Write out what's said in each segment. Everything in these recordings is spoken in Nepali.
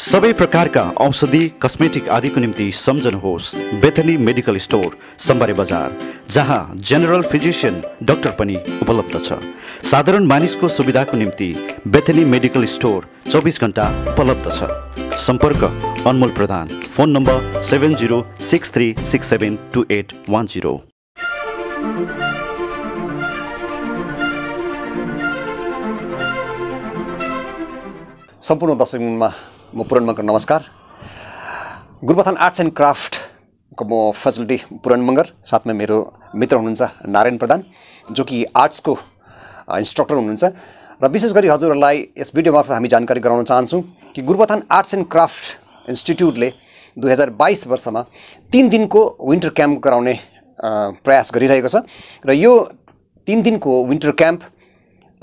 सबै प्रकारका औषधि कस्मेटिक आदिको निम्ति सम्झनुहोस् Bethany medical store Sombare Bazar जहाँ जेनरल फिजिसियन डाक्टर पनि उपलब्ध छ साधारण मानिसको सुविधाको निम्ति बेथनी मेडिकल स्टोर चौबिस घन्टा उपलब्ध छ सम्पर्क Anmol Pradhan phone number seven zero six three six seven two eight one zero सम्पूर्ण दर्शक म पुरन मङ्गर नमस्कार गुरुबथान आर्ट्स एन्ड क्राफ्टको म फेसिलिटी मङ्गर साथमा मेरो मित्र हुनुहुन्छ नारायण प्रधान जो कि आर्ट्सको इन्स्ट्रक्टर हुनुहुन्छ र विशेष गरी हजुरहरूलाई यस भिडियो मार्फत हामी जानकारी गराउन चाहन्छौँ कि गुरुबथान आर्ट्स एन्ड क्राफ्ट इन्स्टिट्युटले दुई हजार बाइस वर्षमा तिन दिनको विन्टर क्याम्प गराउने प्रयास गरिरहेको छ र यो तिन दिनको विन्टर क्याम्प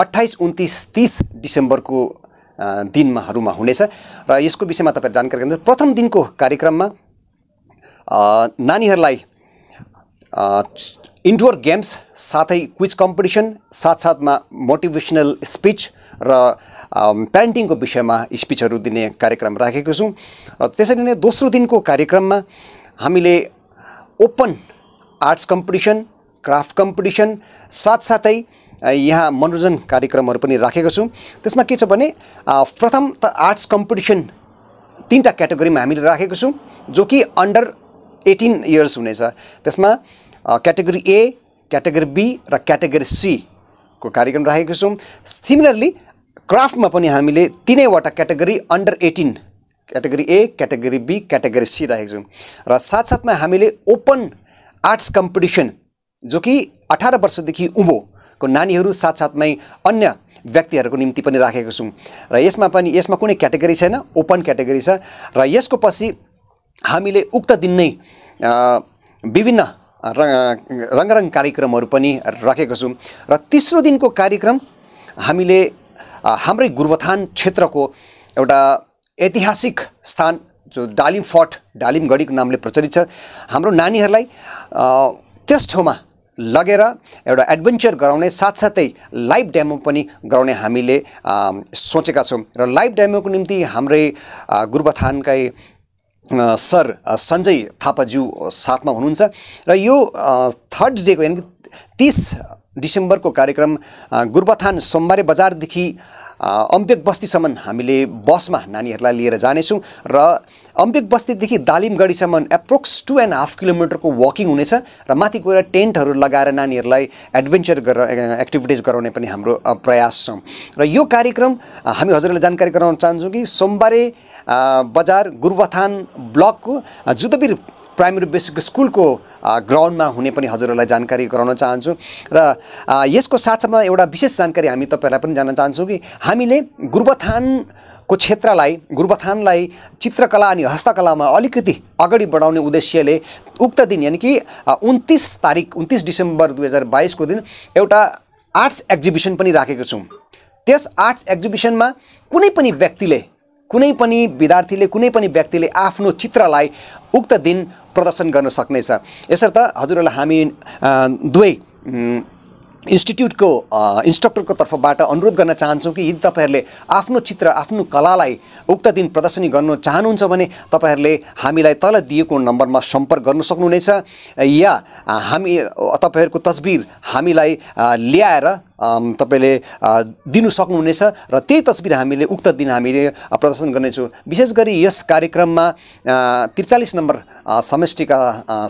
अट्ठाइस उन्तिस तिस डिसेम्बरको दिनमाहरूमा हुनेछ र यसको विषयमा तपाईँ जानकारी गर्नु प्रथम दिनको कार्यक्रममा नानीहरूलाई इन्डोर गेम्स साथै क्विज कम्पिटिसन साथसाथमा मोटिभेसनल स्पिच र पेन्टिङको विषयमा स्पिचहरू दिने कार्यक्रम राखेको छौँ र त्यसरी नै दोस्रो दिनको कार्यक्रममा हामीले open arts competition craft competition साथसाथै यहाँ मनोरञ्जन कार्यक्रमहरू पनि राखेको छौँ त्यसमा के छ भने प्रथम त आर्ट्स कम्पिटिसन तिनवटा क्याटेगोरीमा हामीले राखेको छौँ जो कि अन्डर एटिन इयर्स हुनेछ त्यसमा क्याटेगोरी ए क्याटेगोरी बी र क्याटेगोरी सीको कार्यक्रम राखेको छौँ सिमिलरली क्राफ्टमा पनि हामीले तिनैवटा category under eighteen category A category B category C राखेको छौँ र साथसाथमा हामीले ओपन आर्ट्स कम्पिटिसन जो कि अठार वर्षदेखि उँभो को नानीहरू साथसाथमै अन्य व्यक्तिहरूको निम्ति पनि राखेको छौँ र यसमा पनि यसमा कुनै क्याटेगोरी छैन ओपन क्याटेगोरी छ र यसको पछि हामीले उक्त दिन नै विभिन्न रङ रङ्गरङ कार्यक्रमहरू पनि राखेको छौँ र तेस्रो दिनको कार्यक्रम हामीले हाम्रै गुरुवथान क्षेत्रको एउटा ऐतिहासिक स्थान जो डालिम फोर्ट डालिमगढीको नामले प्रचलित छ हाम्रो नानीहरूलाई त्यस ठाउँमा लगेर एउटा एडभेन्चर गराउने साथसाथै लाइभ डेमो पनि गराउने हामीले सोचेका छौँ र लाइभ डेमोको निम्ति हाम्रै गुरुबथानकै सर सञ्जय थापाज्यू साथमा हुनुहुन्छ र यो थर्ड डेको यानि तिस डिसेम्बरको कार्यक्रम गुरबथान सोमबारे बजारदेखि बस्ती बस्तीसम्म हामीले बसमा नानीहरूलाई लिएर जानेछौँ र अम्बेक बस्तीदेखि दालिमगढीसम्म एप्रोक्स टू एन्ड हाफ किलोमिटरको वकिङ हुनेछ र माथि गएर टेन्टहरू लगाएर नानीहरूलाई एडभेन्चर गरेर एक्टिभिटिज गराउने पनि हाम्रो प्रयास छ र यो कार्यक्रम हामी हजुरलाई जानकारी गराउन चाहन्छौँ कि सोमबारे बजार ब्लक ब्लकको जुदवीर प्राइमेरी बेसिक स्कुलको ग्राउन्डमा हुने पनि हजुरहरूलाई जानकारी गराउन चाहन्छु र यसको साथसाथमा एउटा विशेष जानकारी हामी तपाईँहरूलाई पनि जान्न चाहन्छौँ कि हामीले गुरुबथान को क्षेत्रलाई गुरुबथानलाई चित्रकला अनि हस्तकलामा अलिकति अगाडि बढाउने उद्देश्यले उक्त दिन यानि कि उन्तिस तारिक उन्तिस डिसेम्बर दुई हजार बाइसको दिन एउटा आर्ट्स एक्जिबिसन पनि राखेको छौँ त्यस आर्ट्स एक्जिबिसनमा कुनै पनि व्यक्तिले कुनै पनि विद्यार्थीले कुनै पनि व्यक्तिले आफ्नो चित्रलाई उक्त दिन प्रदर्शन गर्न सक्नेछ यसर्थ हजुरहरूलाई हामी दुवै इन्स्टिट्युटको इन्स्ट्रक्टरको तर्फबाट अनुरोध गर्न चाहन्छौँ कि यदि तपाईँहरूले आफ्नो चित्र आफ्नो कलालाई उक्त दिन प्रदर्शनी गर्न चाहनुहुन्छ भने तपाईँहरूले हामीलाई तल दिएको नम्बरमा सम्पर्क गर्नु सक्नुहुनेछ या हामी तपाईँहरूको तस्बिर हामीलाई ल्याएर तपाईँले दिनु सक्नुहुनेछ र त्यही तस्बिर हामीले उक्त दिन हामीले प्रदर्शन गर्नेछौँ विशेष गरी यस कार्यक्रममा त्रिचालिस नम्बर समष्टिका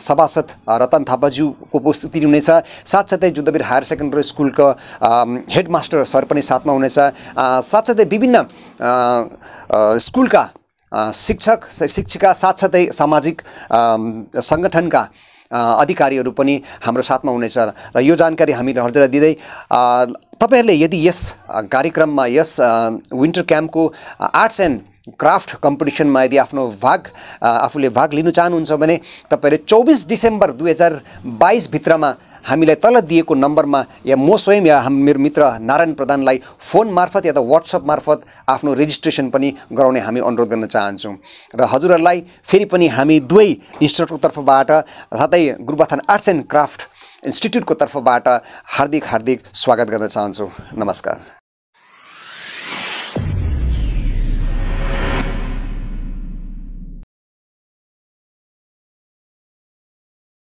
सभासद रतन थापाज्यूको उपस्थिति हुनेछ साथसाथै जुद्धवीर हायर सेकेन्डरी स्कुलको हेडमास्टर सर पनि साथमा हुनेछ साथसाथै विभिन्न स्कुलका शिक्षक शिक्षिका साथसाथै सामाजिक सङ्गठनका अधिकारीहरू पनि हाम्रो साथमा हुनेछ र यो जानकारी हामीले हजुरलाई दिँदै तपाईँहरूले यदि यस कार्यक्रममा यस विन्टर क्याम्पको आर्ट्स एन्ड क्राफ्ट कम्पिटिसनमा यदि आफ्नो भाग आफूले भाग लिनु चाहनुहुन्छ भने तपाईँले चौबिस डिसेम्बर दुई हजार बाइसभित्रमा हामीलाई तल दिएको नम्बरमा या म स्वयं या हाम मेरो मित्र नारायण प्रधानलाई फोन मार्फत या त वाट्सएप मार्फत आफ्नो रेजिस्ट्रेसन पनि गराउने हामी अनुरोध गर्न चाहन्छौँ र हजुरहरूलाई फेरि पनि हामी दुवै इन्स्टिट्युटको तर्फबाट साथै गुरुबाथान आर्ट्स एन्ड क्राफ्ट इन्स्टिट्युटको तर्फबाट हार्दिक हार्दिक स्वागत गर्न चाहन्छु नमस्कार